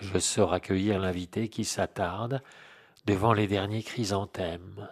je sors accueillir l'invité qui s'attarde devant les derniers chrysanthèmes.